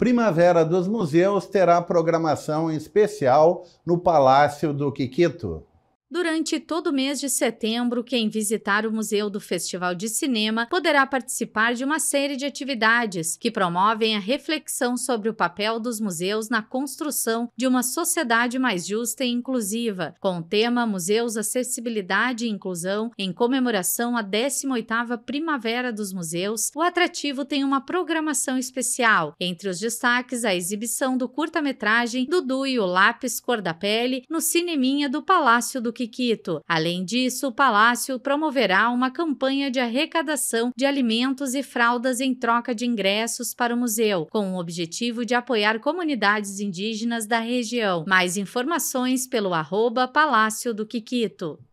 Primavera dos Museus terá programação especial no Palácio do Quiquito. Durante todo o mês de setembro, quem visitar o Museu do Festival de Cinema poderá participar de uma série de atividades que promovem a reflexão sobre o papel dos museus na construção de uma sociedade mais justa e inclusiva, com o tema Museus, Acessibilidade e Inclusão, em comemoração à 18ª Primavera dos Museus. O atrativo tem uma programação especial, entre os destaques a exibição do curta-metragem Dudu e o Lápis Cor da Pele no Cineminha do Palácio do Kiki Além disso, o palácio promoverá uma campanha de arrecadação de alimentos e fraldas em troca de ingressos para o museu, com o objetivo de apoiar comunidades indígenas da região. Mais informações pelo arroba Palácio do Quiquito.